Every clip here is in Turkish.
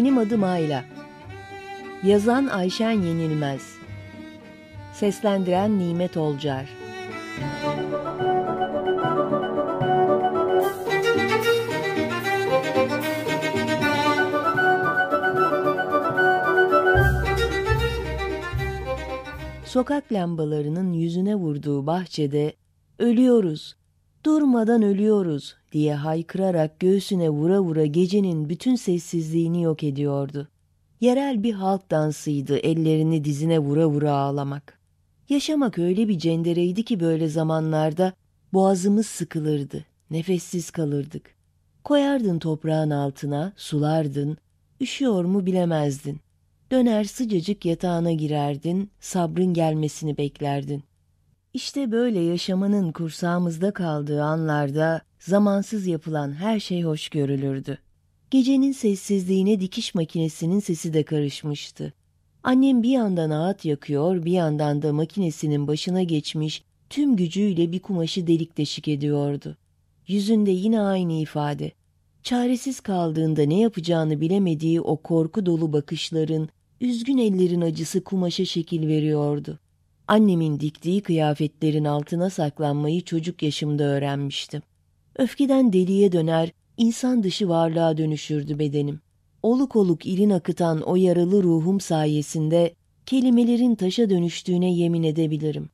Benim adım Ayla. Yazan Ayşen Yenilmez. Seslendiren Nimet Olcar. Sokak lambalarının yüzüne vurduğu bahçede ölüyoruz, durmadan ölüyoruz diye haykırarak göğsüne vura vura gecenin bütün sessizliğini yok ediyordu. Yerel bir halk dansıydı ellerini dizine vura vura ağlamak. Yaşamak öyle bir cendereydi ki böyle zamanlarda boğazımız sıkılırdı, nefessiz kalırdık. Koyardın toprağın altına, sulardın, üşüyor mu bilemezdin. Döner sıcacık yatağına girerdin, sabrın gelmesini beklerdin. İşte böyle yaşamının kursağımızda kaldığı anlarda zamansız yapılan her şey hoş görülürdü. Gecenin sessizliğine dikiş makinesinin sesi de karışmıştı. Annem bir yandan ağıt yakıyor, bir yandan da makinesinin başına geçmiş, tüm gücüyle bir kumaşı delik deşik ediyordu. Yüzünde yine aynı ifade. Çaresiz kaldığında ne yapacağını bilemediği o korku dolu bakışların, üzgün ellerin acısı kumaşa şekil veriyordu annemin diktiği kıyafetlerin altına saklanmayı çocuk yaşımda öğrenmiştim. Öfkeden deliye döner, insan dışı varlığa dönüşürdü bedenim. Oluk oluk irin akıtan o yaralı ruhum sayesinde kelimelerin taşa dönüştüğüne yemin edebilirim.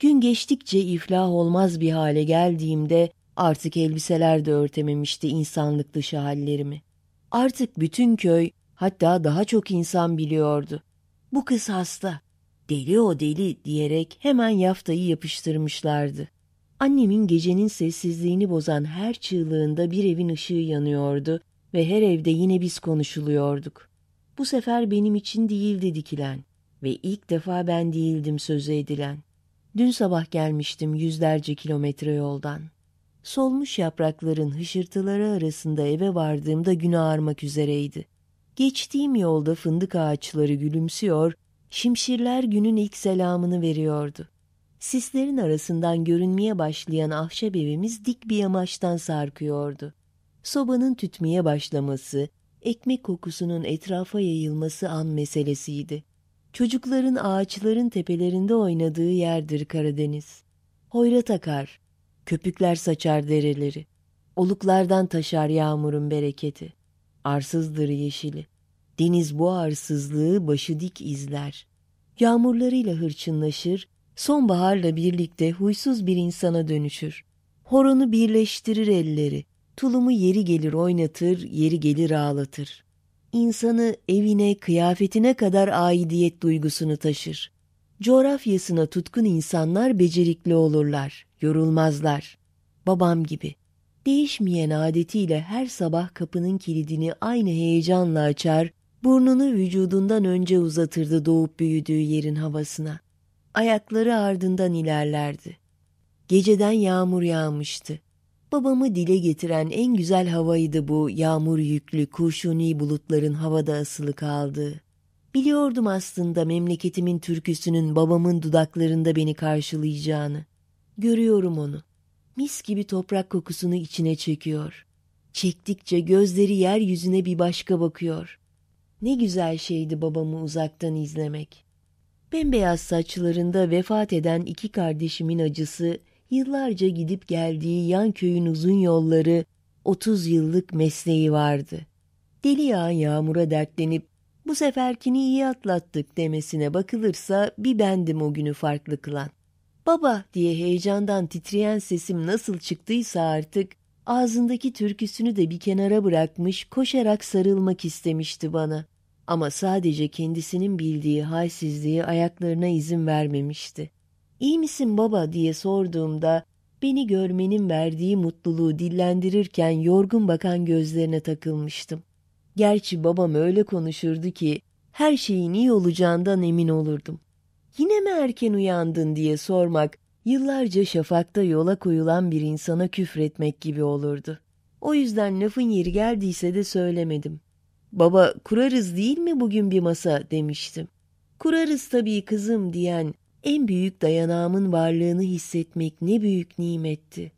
Gün geçtikçe iflah olmaz bir hale geldiğimde artık elbiseler de örtememişti insanlık dışı hallerimi. Artık bütün köy hatta daha çok insan biliyordu. Bu kız hasta deli o deli diyerek hemen yaftayı yapıştırmışlardı. Annemin gecenin sessizliğini bozan her çığlığında bir evin ışığı yanıyordu ve her evde yine biz konuşuluyorduk. Bu sefer benim için değildi dikilen ve ilk defa ben değildim sözü edilen. Dün sabah gelmiştim yüzlerce kilometre yoldan. Solmuş yaprakların hışırtıları arasında eve vardığımda gün ağarmak üzereydi. Geçtiğim yolda fındık ağaçları gülümsüyor Şimşirler günün ilk selamını veriyordu. Sislerin arasından görünmeye başlayan ahşap evimiz dik bir yamaçtan sarkıyordu. Sobanın tütmeye başlaması, ekmek kokusunun etrafa yayılması an meselesiydi. Çocukların ağaçların tepelerinde oynadığı yerdir Karadeniz. Hoyrat akar, köpükler saçar dereleri. Oluklardan taşar yağmurun bereketi. Arsızdır yeşili. Deniz buarsızlığı başı dik izler. Yağmurlarıyla hırçınlaşır, sonbaharla birlikte huysuz bir insana dönüşür. Horonu birleştirir elleri, tulumu yeri gelir oynatır, yeri gelir ağlatır. İnsanı evine, kıyafetine kadar aidiyet duygusunu taşır. Coğrafyasına tutkun insanlar becerikli olurlar, yorulmazlar. Babam gibi. Değişmeyen adetiyle her sabah kapının kilidini aynı heyecanla açar, Burnunu vücudundan önce uzatırdı doğup büyüdüğü yerin havasına. Ayakları ardından ilerlerdi. Geceden yağmur yağmıştı. Babamı dile getiren en güzel havaydı bu yağmur yüklü kurşuni bulutların havada asılı kaldığı. Biliyordum aslında memleketimin türküsünün babamın dudaklarında beni karşılayacağını. Görüyorum onu. Mis gibi toprak kokusunu içine çekiyor. Çektikçe gözleri yeryüzüne bir başka bakıyor. Ne güzel şeydi babamı uzaktan izlemek. Bembeyaz saçlarında vefat eden iki kardeşimin acısı, yıllarca gidip geldiği yan köyün uzun yolları, 30 yıllık mesleği vardı. Deli yağan yağmura dertlenip bu seferkini iyi atlattık demesine bakılırsa bir bendim o günü farklı kılan. Baba diye heyecandan titreyen sesim nasıl çıktıysa artık ağzındaki türküsünü de bir kenara bırakmış koşarak sarılmak istemişti bana.'' ama sadece kendisinin bildiği halsizliği ayaklarına izin vermemişti. İyi misin baba diye sorduğumda beni görmenin verdiği mutluluğu dillendirirken yorgun bakan gözlerine takılmıştım. Gerçi babam öyle konuşurdu ki her şeyin iyi olacağından emin olurdum. Yine mi erken uyandın diye sormak yıllarca şafakta yola koyulan bir insana küfretmek gibi olurdu. O yüzden lafın yeri geldiyse de söylemedim. Baba kurarız değil mi bugün bir masa demiştim. Kurarız tabii kızım diyen en büyük dayanağımın varlığını hissetmek ne büyük nimetti.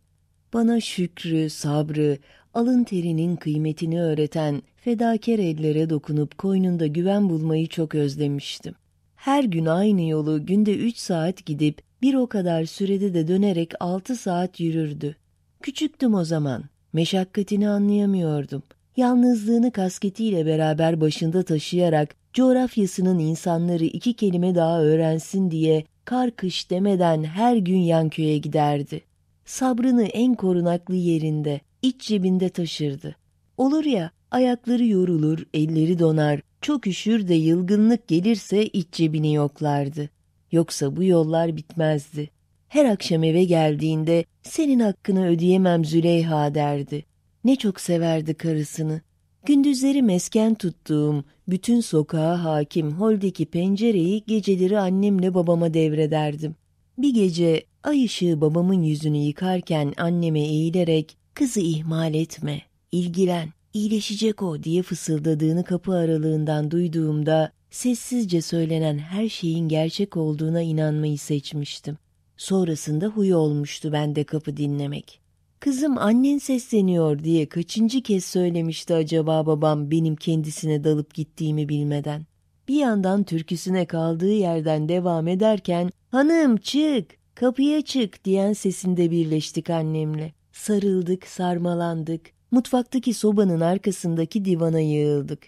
Bana şükrü, sabrı, alın terinin kıymetini öğreten fedakar ellere dokunup koynunda güven bulmayı çok özlemiştim. Her gün aynı yolu günde üç saat gidip bir o kadar sürede de dönerek altı saat yürürdü. Küçüktüm o zaman. Meşakkatini anlayamıyordum yalnızlığını kasketiyle beraber başında taşıyarak coğrafyasının insanları iki kelime daha öğrensin diye kar kış demeden her gün yan köye giderdi. Sabrını en korunaklı yerinde, iç cebinde taşırdı. Olur ya, ayakları yorulur, elleri donar, çok üşür de yılgınlık gelirse iç cebini yoklardı. Yoksa bu yollar bitmezdi. Her akşam eve geldiğinde senin hakkını ödeyemem Züleyha derdi. Ne çok severdi karısını. Gündüzleri mesken tuttuğum, bütün sokağa hakim holdeki pencereyi geceleri annemle babama devrederdim. Bir gece ay ışığı babamın yüzünü yıkarken anneme eğilerek ''Kızı ihmal etme, ilgilen, iyileşecek o'' diye fısıldadığını kapı aralığından duyduğumda sessizce söylenen her şeyin gerçek olduğuna inanmayı seçmiştim. Sonrasında huy olmuştu bende kapı dinlemek. Kızım annen sesleniyor diye kaçıncı kez söylemişti acaba babam benim kendisine dalıp gittiğimi bilmeden. Bir yandan türküsüne kaldığı yerden devam ederken hanım çık kapıya çık diyen sesinde birleştik annemle. Sarıldık sarmalandık mutfaktaki sobanın arkasındaki divana yığıldık.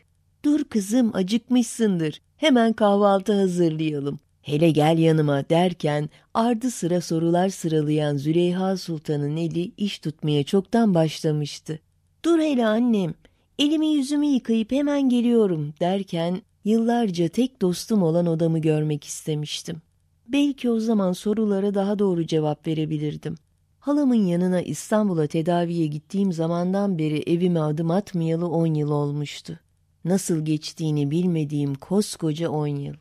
Dur kızım acıkmışsındır hemen kahvaltı hazırlayalım hele gel yanıma derken ardı sıra sorular sıralayan Züleyha Sultan'ın eli iş tutmaya çoktan başlamıştı. Dur hele annem, elimi yüzümü yıkayıp hemen geliyorum derken yıllarca tek dostum olan odamı görmek istemiştim. Belki o zaman sorulara daha doğru cevap verebilirdim. Halamın yanına İstanbul'a tedaviye gittiğim zamandan beri evime adım atmayalı on yıl olmuştu. Nasıl geçtiğini bilmediğim koskoca on yıl.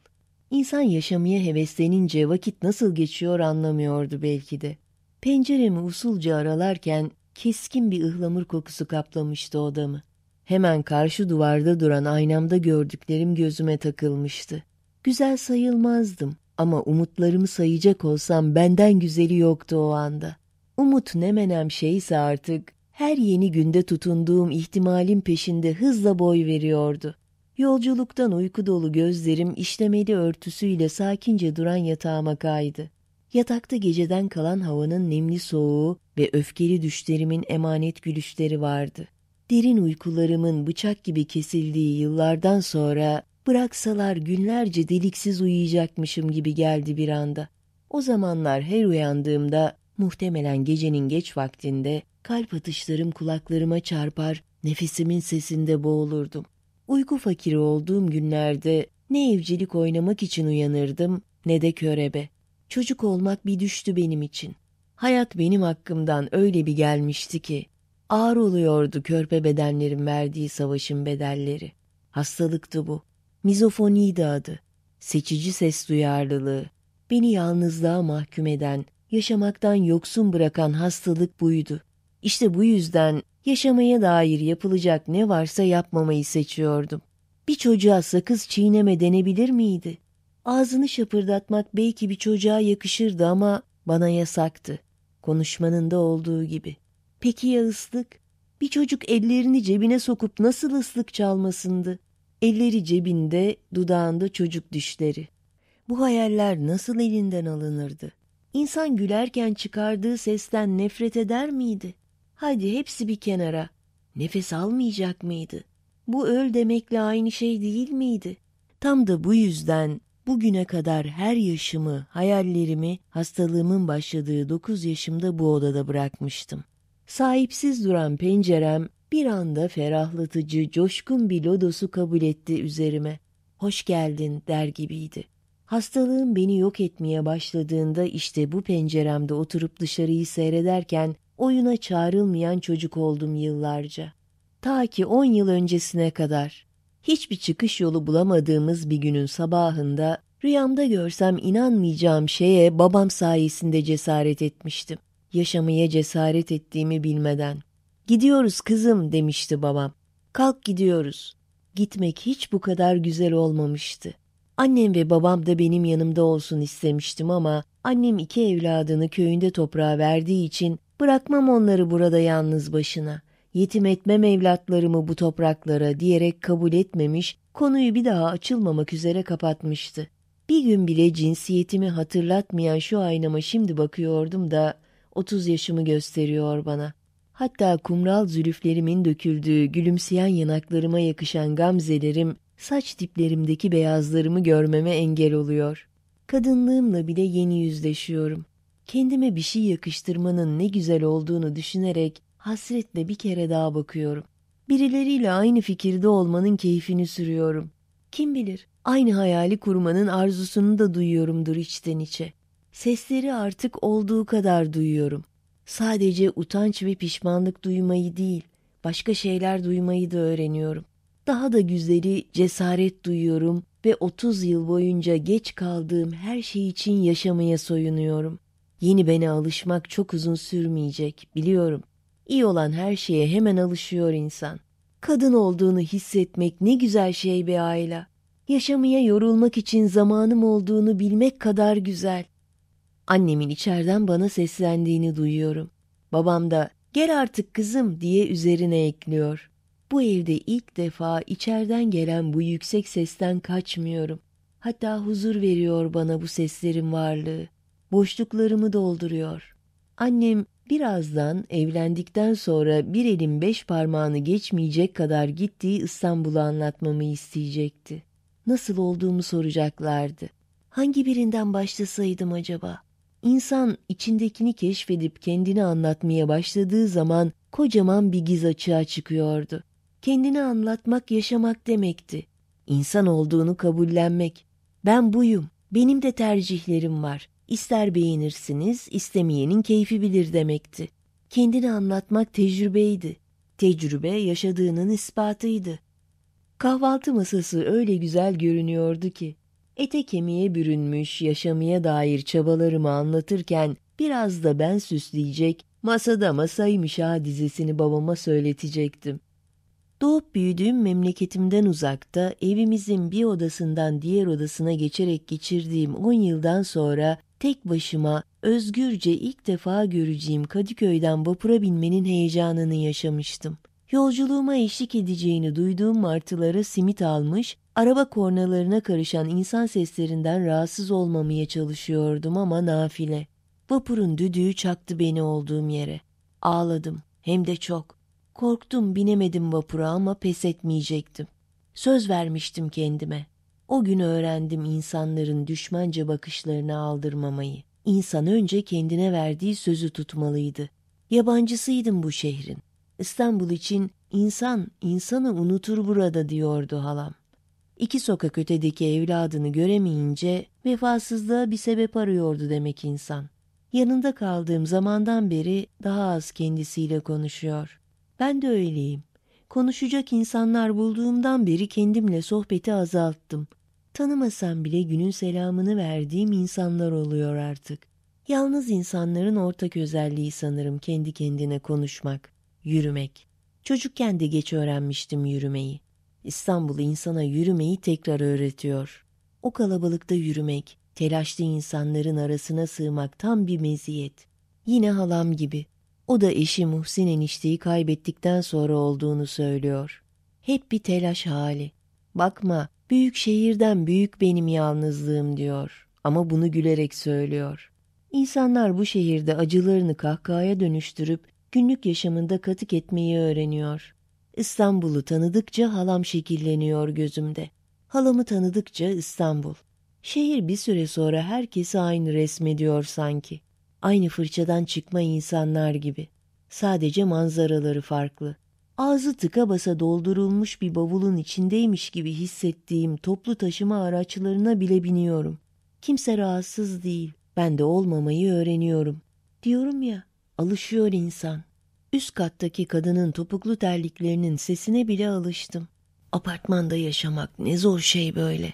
İnsan yaşamaya heveslenince vakit nasıl geçiyor anlamıyordu belki de. Penceremi usulca aralarken keskin bir ıhlamur kokusu kaplamıştı odamı. Hemen karşı duvarda duran aynamda gördüklerim gözüme takılmıştı. Güzel sayılmazdım ama umutlarımı sayacak olsam benden güzeli yoktu o anda. Umut ne menem şeyse artık her yeni günde tutunduğum ihtimalin peşinde hızla boy veriyordu. Yolculuktan uyku dolu gözlerim işlemeli örtüsüyle sakince duran yatağıma kaydı. Yatakta geceden kalan havanın nemli soğuğu ve öfkeli düşlerimin emanet gülüşleri vardı. Derin uykularımın bıçak gibi kesildiği yıllardan sonra bıraksalar günlerce deliksiz uyuyacakmışım gibi geldi bir anda. O zamanlar her uyandığımda muhtemelen gecenin geç vaktinde kalp atışlarım kulaklarıma çarpar, nefesimin sesinde boğulurdum. Uyku fakiri olduğum günlerde ne evcilik oynamak için uyanırdım ne de körebe. Çocuk olmak bir düştü benim için. Hayat benim hakkımdan öyle bir gelmişti ki ağır oluyordu körpe bedenlerin verdiği savaşın bedelleri. Hastalıktı bu. Mizofoniydi adı. Seçici ses duyarlılığı. Beni yalnızlığa mahkum eden, yaşamaktan yoksun bırakan hastalık buydu. İşte bu yüzden yaşamaya dair yapılacak ne varsa yapmamayı seçiyordum. Bir çocuğa sakız çiğneme denebilir miydi? Ağzını şapırdatmak belki bir çocuğa yakışırdı ama bana yasaktı. Konuşmanın da olduğu gibi. Peki ya ıslık? Bir çocuk ellerini cebine sokup nasıl ıslık çalmasındı? Elleri cebinde, dudağında çocuk dişleri. Bu hayaller nasıl elinden alınırdı? İnsan gülerken çıkardığı sesten nefret eder miydi? Hadi hepsi bir kenara. Nefes almayacak mıydı? Bu öl demekle aynı şey değil miydi? Tam da bu yüzden bugüne kadar her yaşımı, hayallerimi hastalığımın başladığı dokuz yaşımda bu odada bırakmıştım. Sahipsiz duran pencerem bir anda ferahlatıcı, coşkun bir lodosu kabul etti üzerime. Hoş geldin der gibiydi. Hastalığım beni yok etmeye başladığında işte bu penceremde oturup dışarıyı seyrederken oyuna çağrılmayan çocuk oldum yıllarca. Ta ki on yıl öncesine kadar. Hiçbir çıkış yolu bulamadığımız bir günün sabahında rüyamda görsem inanmayacağım şeye babam sayesinde cesaret etmiştim. Yaşamaya cesaret ettiğimi bilmeden. Gidiyoruz kızım demişti babam. Kalk gidiyoruz. Gitmek hiç bu kadar güzel olmamıştı. Annem ve babam da benim yanımda olsun istemiştim ama annem iki evladını köyünde toprağa verdiği için Bırakmam onları burada yalnız başına. Yetim etmem evlatlarımı bu topraklara diyerek kabul etmemiş, konuyu bir daha açılmamak üzere kapatmıştı. Bir gün bile cinsiyetimi hatırlatmayan şu aynama şimdi bakıyordum da 30 yaşımı gösteriyor bana. Hatta kumral zülüflerimin döküldüğü gülümseyen yanaklarıma yakışan gamzelerim, saç diplerimdeki beyazlarımı görmeme engel oluyor. Kadınlığımla bile yeni yüzleşiyorum. Kendime bir şey yakıştırmanın ne güzel olduğunu düşünerek hasretle bir kere daha bakıyorum. Birileriyle aynı fikirde olmanın keyfini sürüyorum. Kim bilir, aynı hayali kurmanın arzusunu da duyuyorumdur içten içe. Sesleri artık olduğu kadar duyuyorum. Sadece utanç ve pişmanlık duymayı değil, başka şeyler duymayı da öğreniyorum. Daha da güzeli cesaret duyuyorum ve 30 yıl boyunca geç kaldığım her şey için yaşamaya soyunuyorum. Yeni bene alışmak çok uzun sürmeyecek, biliyorum. İyi olan her şeye hemen alışıyor insan. Kadın olduğunu hissetmek ne güzel şey be Ayla. Yaşamaya yorulmak için zamanım olduğunu bilmek kadar güzel. Annemin içeriden bana seslendiğini duyuyorum. Babam da gel artık kızım diye üzerine ekliyor. Bu evde ilk defa içeriden gelen bu yüksek sesten kaçmıyorum. Hatta huzur veriyor bana bu seslerin varlığı boşluklarımı dolduruyor. Annem birazdan evlendikten sonra bir elin beş parmağını geçmeyecek kadar gittiği İstanbul'u anlatmamı isteyecekti. Nasıl olduğumu soracaklardı. Hangi birinden başlasaydım acaba? İnsan içindekini keşfedip kendini anlatmaya başladığı zaman kocaman bir giz açığa çıkıyordu. Kendini anlatmak yaşamak demekti. İnsan olduğunu kabullenmek. Ben buyum. Benim de tercihlerim var. İster beğenirsiniz, istemeyenin keyfi bilir demekti. Kendini anlatmak tecrübeydi. Tecrübe yaşadığının ispatıydı. Kahvaltı masası öyle güzel görünüyordu ki. Ete kemiğe bürünmüş yaşamaya dair çabalarımı anlatırken biraz da ben süsleyecek, masada masaymış ha dizisini babama söyletecektim. Doğup büyüdüğüm memleketimden uzakta evimizin bir odasından diğer odasına geçerek geçirdiğim on yıldan sonra tek başıma özgürce ilk defa göreceğim Kadıköy'den vapura binmenin heyecanını yaşamıştım. Yolculuğuma eşlik edeceğini duyduğum martılara simit almış, araba kornalarına karışan insan seslerinden rahatsız olmamaya çalışıyordum ama nafile. Vapurun düdüğü çaktı beni olduğum yere. Ağladım, hem de çok. Korktum binemedim vapura ama pes etmeyecektim. Söz vermiştim kendime. O gün öğrendim insanların düşmanca bakışlarını aldırmamayı. İnsan önce kendine verdiği sözü tutmalıydı. Yabancısıydım bu şehrin. İstanbul için insan, insanı unutur burada diyordu halam. İki sokak ötedeki evladını göremeyince vefasızlığa bir sebep arıyordu demek insan. Yanında kaldığım zamandan beri daha az kendisiyle konuşuyor. Ben de öyleyim. Konuşacak insanlar bulduğumdan beri kendimle sohbeti azalttım. Tanımasam bile günün selamını verdiğim insanlar oluyor artık. Yalnız insanların ortak özelliği sanırım kendi kendine konuşmak, yürümek. Çocukken de geç öğrenmiştim yürümeyi. İstanbul insana yürümeyi tekrar öğretiyor. O kalabalıkta yürümek, telaşlı insanların arasına sığmak tam bir meziyet. Yine halam gibi. O da eşi Muhsin enişteyi kaybettikten sonra olduğunu söylüyor. Hep bir telaş hali. Bakma, Büyük şehirden büyük benim yalnızlığım diyor ama bunu gülerek söylüyor. İnsanlar bu şehirde acılarını kahkahaya dönüştürüp günlük yaşamında katık etmeyi öğreniyor. İstanbul'u tanıdıkça halam şekilleniyor gözümde. Halamı tanıdıkça İstanbul. Şehir bir süre sonra herkesi aynı resmediyor sanki. Aynı fırçadan çıkma insanlar gibi. Sadece manzaraları farklı ağzı tıka basa doldurulmuş bir bavulun içindeymiş gibi hissettiğim toplu taşıma araçlarına bile biniyorum. Kimse rahatsız değil, ben de olmamayı öğreniyorum. Diyorum ya, alışıyor insan. Üst kattaki kadının topuklu terliklerinin sesine bile alıştım. Apartmanda yaşamak ne zor şey böyle.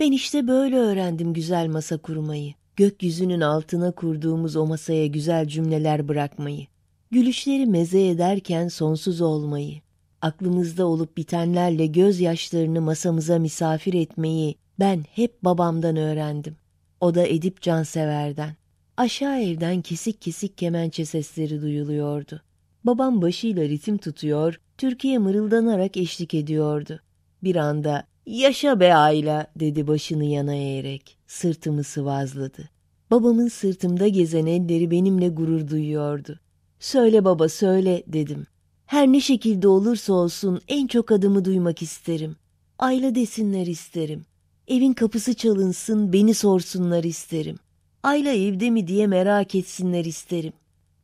Ben işte böyle öğrendim güzel masa kurmayı. Gökyüzünün altına kurduğumuz o masaya güzel cümleler bırakmayı. Gülüşleri meze ederken sonsuz olmayı, aklımızda olup bitenlerle gözyaşlarını masamıza misafir etmeyi ben hep babamdan öğrendim. O da Edip Cansever'den. Aşağı evden kesik kesik kemençe sesleri duyuluyordu. Babam başıyla ritim tutuyor, Türkiye mırıldanarak eşlik ediyordu. Bir anda ''Yaşa be Ayla'' dedi başını yana eğerek. Sırtımı sıvazladı. Babamın sırtımda gezen elleri benimle gurur duyuyordu. Söyle baba söyle dedim. Her ne şekilde olursa olsun en çok adımı duymak isterim. Ayla desinler isterim. Evin kapısı çalınsın beni sorsunlar isterim. Ayla evde mi diye merak etsinler isterim.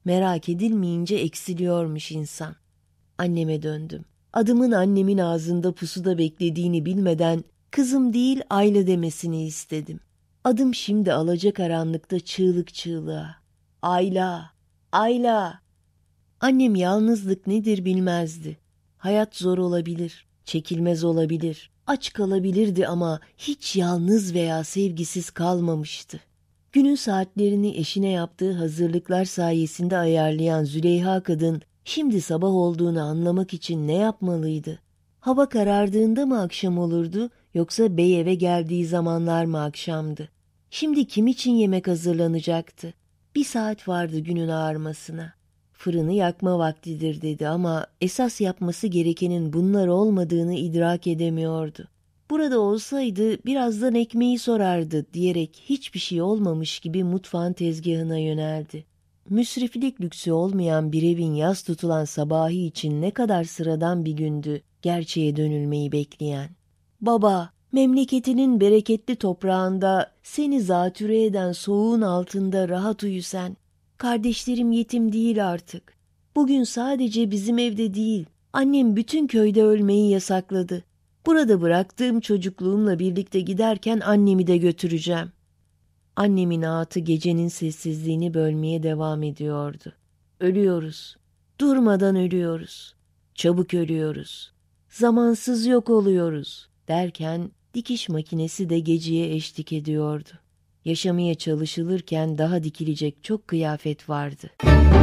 Merak edilmeyince eksiliyormuş insan. Anneme döndüm. Adımın annemin ağzında pusuda beklediğini bilmeden kızım değil Ayla demesini istedim. Adım şimdi alacakaranlıkta çığlık çığlığa. Ayla, Ayla Annem yalnızlık nedir bilmezdi. Hayat zor olabilir, çekilmez olabilir, aç kalabilirdi ama hiç yalnız veya sevgisiz kalmamıştı. Günün saatlerini eşine yaptığı hazırlıklar sayesinde ayarlayan Züleyha kadın şimdi sabah olduğunu anlamak için ne yapmalıydı? Hava karardığında mı akşam olurdu yoksa bey eve geldiği zamanlar mı akşamdı? Şimdi kim için yemek hazırlanacaktı? Bir saat vardı günün ağarmasına fırını yakma vaktidir dedi ama esas yapması gerekenin bunlar olmadığını idrak edemiyordu. Burada olsaydı birazdan ekmeği sorardı diyerek hiçbir şey olmamış gibi mutfağın tezgahına yöneldi. Müsriflik lüksü olmayan bir evin yaz tutulan sabahı için ne kadar sıradan bir gündü gerçeğe dönülmeyi bekleyen. Baba, memleketinin bereketli toprağında seni zatüre eden soğuğun altında rahat uyu Kardeşlerim yetim değil artık. Bugün sadece bizim evde değil, annem bütün köyde ölmeyi yasakladı. Burada bıraktığım çocukluğumla birlikte giderken annemi de götüreceğim. Annemin ağıtı gecenin sessizliğini bölmeye devam ediyordu. Ölüyoruz. Durmadan ölüyoruz. Çabuk ölüyoruz. Zamansız yok oluyoruz derken dikiş makinesi de geceye eşlik ediyordu yaşamaya çalışılırken daha dikilecek çok kıyafet vardı.''